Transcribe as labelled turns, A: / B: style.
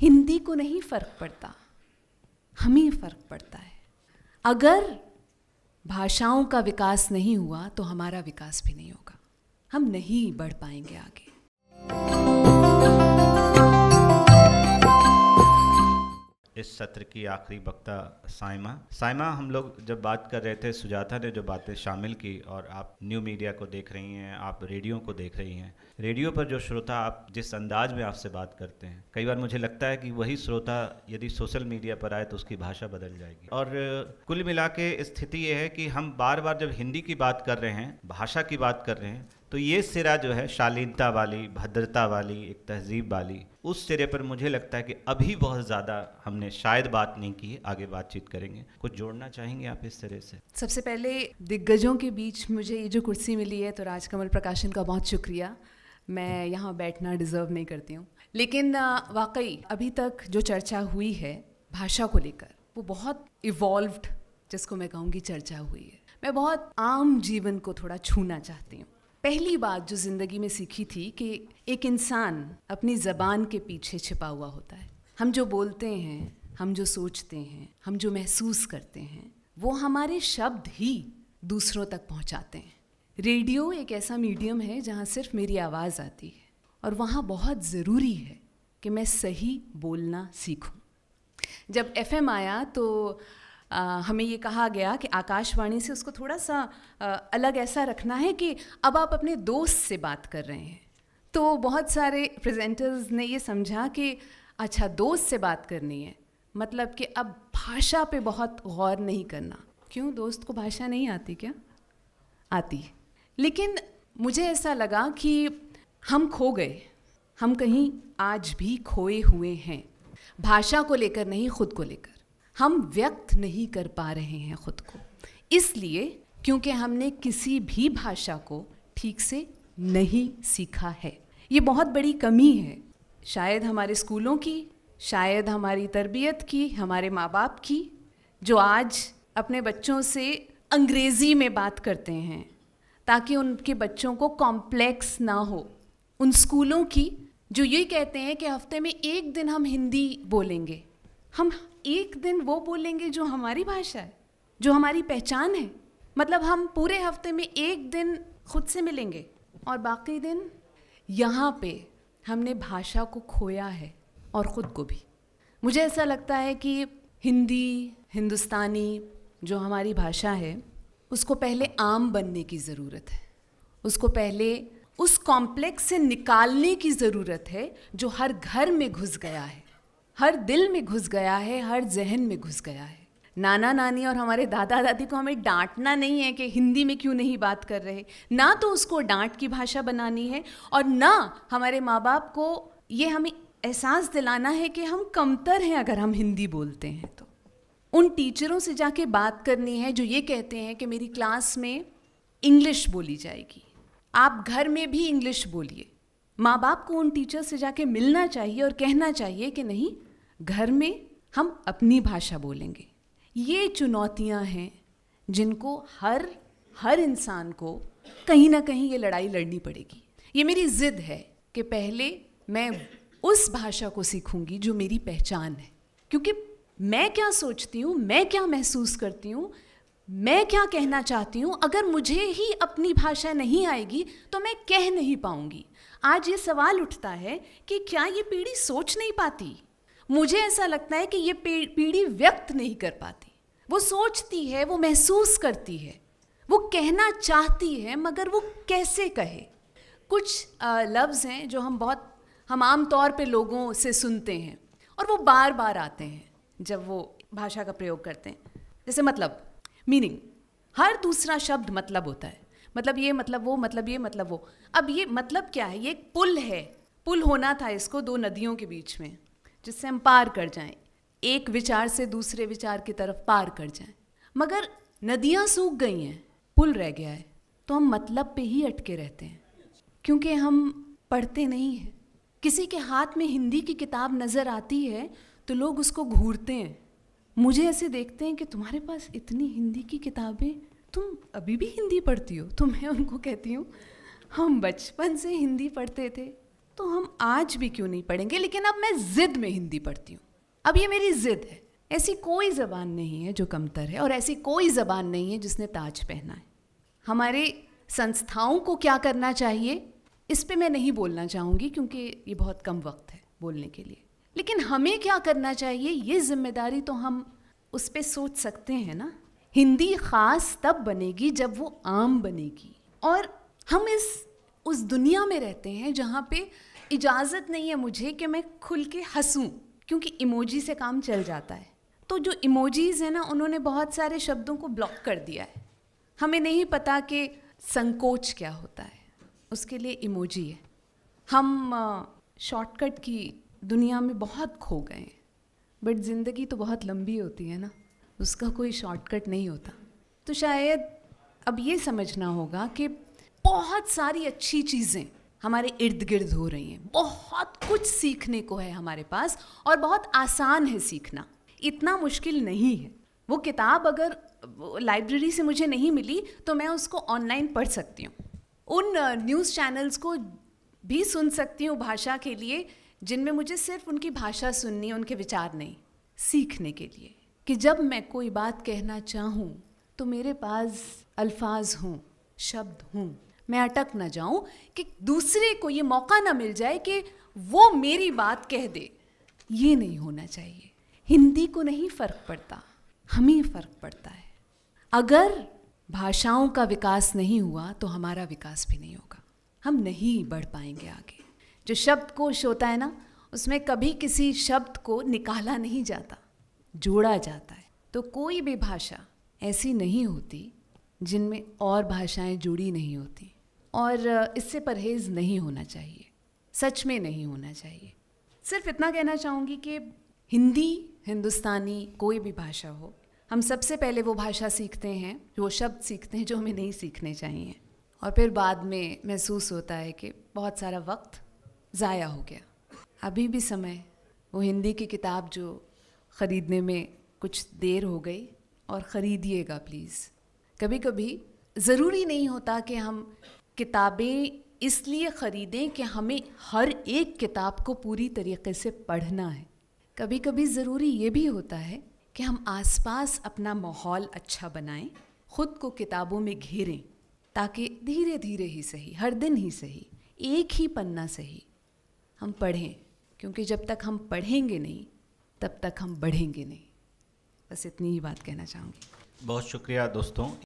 A: हिंदी को नहीं फ़र्क पड़ता हमें फ़र्क पड़ता है अगर भाषाओं का विकास नहीं हुआ तो हमारा विकास भी नहीं होगा हम नहीं बढ़ पाएंगे आगे इस सत्र की आखिरी वक्ता साइमा साइमा हम लोग जब बात कर रहे थे सुजाता ने जो बातें शामिल की और आप न्यू मीडिया को देख रही हैं आप रेडियो को देख रही हैं रेडियो पर जो श्रोता आप जिस अंदाज में आपसे बात करते हैं कई बार मुझे लगता है कि वही श्रोता यदि सोशल मीडिया पर आए तो उसकी भाषा बदल जाएगी और कुल मिला के स्थिति ये है कि हम बार बार जब हिंदी की बात कर रहे हैं भाषा की बात कर रहे हैं तो ये सिरा जो है शालीनता वाली भद्रता वाली एक तहजीब वाली उस सिरे पर मुझे लगता है कि अभी बहुत ज़्यादा हमने शायद बात नहीं की आगे बातचीत करेंगे कुछ जोड़ना चाहेंगे आप इस तरह से सबसे पहले दिग्गजों के बीच मुझे ये जो कुर्सी मिली है तो राजकमल प्रकाशन का बहुत शुक्रिया मैं यहाँ बैठना डिज़र्व नहीं करती हूँ लेकिन वाकई अभी तक जो चर्चा हुई है भाषा को लेकर वो बहुत इवॉल्व्ड जिसको मैं कहूँगी चर्चा हुई है मैं बहुत आम जीवन को थोड़ा छूना चाहती हूँ पहली बात जो ज़िंदगी में सीखी थी कि एक इंसान अपनी ज़बान के पीछे छिपा हुआ होता है हम जो बोलते हैं हम जो सोचते हैं हम जो महसूस करते हैं वो हमारे शब्द ही दूसरों तक पहुँचाते हैं रेडियो एक ऐसा मीडियम है जहाँ सिर्फ मेरी आवाज़ आती है और वहाँ बहुत ज़रूरी है कि मैं सही बोलना सीखूँ जब एफ आया तो आ, हमें ये कहा गया कि आकाशवाणी से उसको थोड़ा सा आ, अलग ऐसा रखना है कि अब आप अपने दोस्त से बात कर रहे हैं तो बहुत सारे प्रेजेंटर्स ने ये समझा कि अच्छा दोस्त से बात करनी है मतलब कि अब भाषा पे बहुत गौर नहीं करना क्यों दोस्त को भाषा नहीं आती क्या आती है लेकिन मुझे ऐसा लगा कि हम खो गए हम कहीं आज भी खोए हुए हैं भाषा को लेकर नहीं खुद को लेकर हम व्यक्त नहीं कर पा रहे हैं खुद को इसलिए क्योंकि हमने किसी भी भाषा को ठीक से नहीं सीखा है ये बहुत बड़ी कमी है शायद हमारे स्कूलों की शायद हमारी तरबियत की हमारे माँ बाप की जो आज अपने बच्चों से अंग्रेज़ी में बात करते हैं ताकि उनके बच्चों को कॉम्प्लेक्स ना हो उन स्कूलों की जो ये कहते हैं कि हफ्ते में एक दिन हम हिंदी बोलेंगे हम एक दिन वो बोलेंगे जो हमारी भाषा है जो हमारी पहचान है मतलब हम पूरे हफ्ते में एक दिन खुद से मिलेंगे और बाकी दिन यहाँ पे हमने भाषा को खोया है और ख़ुद को भी मुझे ऐसा लगता है कि हिंदी हिंदुस्तानी जो हमारी भाषा है उसको पहले आम बनने की ज़रूरत है उसको पहले उस कॉम्प्लेक्स से निकालने की ज़रूरत है जो हर घर में घुस गया है हर दिल में घुस गया है हर जहन में घुस गया है नाना नानी और हमारे दादा दादी को हमें डांटना नहीं है कि हिंदी में क्यों नहीं बात कर रहे ना तो उसको डांट की भाषा बनानी है और ना हमारे माँ बाप को ये हमें एहसास दिलाना है कि हम कमतर हैं अगर हम हिंदी बोलते हैं तो उन टीचरों से जाके बात करनी है जो ये कहते हैं कि मेरी क्लास में इंग्लिश बोली जाएगी आप घर में भी इंग्लिश बोलिए माँ बाप को उन टीचर से जाके मिलना चाहिए और कहना चाहिए कि नहीं घर में हम अपनी भाषा बोलेंगे ये चुनौतियाँ हैं जिनको हर हर इंसान को कहीं ना कहीं ये लड़ाई लड़नी पड़ेगी ये मेरी ज़िद है कि पहले मैं उस भाषा को सीखूंगी जो मेरी पहचान है क्योंकि मैं क्या सोचती हूँ मैं क्या महसूस करती हूँ मैं क्या कहना चाहती हूँ अगर मुझे ही अपनी भाषा नहीं आएगी तो मैं कह नहीं पाऊँगी आज ये सवाल उठता है कि क्या ये पीढ़ी सोच नहीं पाती मुझे ऐसा लगता है कि ये पीढ़ी व्यक्त नहीं कर पाती वो सोचती है वो महसूस करती है वो कहना चाहती है मगर वो कैसे कहे कुछ लफ्ज़ हैं जो हम बहुत हम आम तौर पे लोगों से सुनते हैं और वो बार बार आते हैं जब वो भाषा का प्रयोग करते हैं जैसे मतलब मीनिंग हर दूसरा शब्द मतलब होता है मतलब ये मतलब वो मतलब ये मतलब वो अब ये मतलब क्या है ये एक पुल है पुल होना था इसको दो नदियों के बीच में जिससे हम पार कर जाएं एक विचार से दूसरे विचार की तरफ पार कर जाएं मगर नदियाँ सूख गई हैं पुल रह गया है तो हम मतलब पे ही अटके रहते हैं क्योंकि हम पढ़ते नहीं हैं किसी के हाथ में हिंदी की किताब नज़र आती है तो लोग उसको घूरते हैं मुझे ऐसे देखते हैं कि तुम्हारे पास इतनी हिंदी की किताबें तुम अभी भी हिंदी पढ़ती हो तो मैं उनको कहती हूँ हम बचपन से हिंदी पढ़ते थे तो हम आज भी क्यों नहीं पढ़ेंगे लेकिन अब मैं ज़िद में हिंदी पढ़ती हूँ अब ये मेरी ज़िद है ऐसी कोई ज़बान नहीं है जो कमतर है और ऐसी कोई ज़बान नहीं है जिसने ताज पहना है हमारे संस्थाओं को क्या करना चाहिए इस पर मैं नहीं बोलना चाहूँगी क्योंकि ये बहुत कम वक्त है बोलने के लिए लेकिन हमें क्या करना चाहिए ये जिम्मेदारी तो हम उस पर सोच सकते हैं ना हिंदी ख़ास तब बनेगी जब वो आम बनेगी और हम इस उस दुनिया में रहते हैं जहाँ पे इजाज़त नहीं है मुझे कि मैं खुल के हंसूँ क्योंकि इमोजी से काम चल जाता है तो जो इमोजीज़ हैं ना उन्होंने बहुत सारे शब्दों को ब्लॉक कर दिया है हमें नहीं पता कि संकोच क्या होता है उसके लिए इमोजी है हम शॉर्टकट की दुनिया में बहुत खो गए बट ज़िंदगी तो बहुत लंबी होती है ना उसका कोई शॉर्टकट नहीं होता तो शायद अब ये समझना होगा कि बहुत सारी अच्छी चीज़ें हमारे इर्द गिर्द हो रही हैं बहुत कुछ सीखने को है हमारे पास और बहुत आसान है सीखना इतना मुश्किल नहीं है वो किताब अगर लाइब्रेरी से मुझे नहीं मिली तो मैं उसको ऑनलाइन पढ़ सकती हूँ उन न्यूज़ uh, चैनल्स को भी सुन सकती हूँ भाषा के लिए जिनमें मुझे सिर्फ उनकी भाषा सुननी उनके विचार नहीं सीखने के लिए कि जब मैं कोई बात कहना चाहूँ तो मेरे पास अल्फाज हों शब्द हों मैं अटक ना जाऊं कि दूसरे को ये मौका ना मिल जाए कि वो मेरी बात कह दे ये नहीं होना चाहिए हिंदी को नहीं फ़र्क पड़ता हमें फ़र्क पड़ता है अगर भाषाओं का विकास नहीं हुआ तो हमारा विकास भी नहीं होगा हम नहीं बढ़ पाएंगे आगे जो शब्दकोश होता है ना उसमें कभी किसी शब्द को निकाला नहीं जाता जोड़ा जाता है तो कोई भी भाषा ऐसी नहीं होती जिनमें और भाषाएं जुड़ी नहीं होती और इससे परहेज़ नहीं होना चाहिए सच में नहीं होना चाहिए सिर्फ इतना कहना चाहूँगी कि हिंदी हिंदुस्तानी कोई भी भाषा हो हम सबसे पहले वो भाषा सीखते हैं वो शब्द सीखते हैं जो हमें नहीं सीखने चाहिए और फिर बाद में महसूस होता है कि बहुत सारा वक्त ज़ाया हो गया अभी भी समय वो हिंदी की किताब जो ख़रीदने में कुछ देर हो गई और ख़रीदिएगा प्लीज़ कभी कभी ज़रूरी नहीं होता कि हम किताबें इसलिए ख़रीदें कि हमें हर एक किताब को पूरी तरीके से पढ़ना है कभी कभी ज़रूरी ये भी होता है कि हम आसपास अपना माहौल अच्छा बनाएं खुद को किताबों में घेरें ताकि धीरे धीरे ही सही हर दिन ही सही एक ही पन्ना सही हम पढ़ें क्योंकि जब तक हम पढ़ेंगे नहीं तब तक हम बढ़ेंगे नहीं बस इतनी ही बात कहना चाहूँगी बहुत शुक्रिया दोस्तों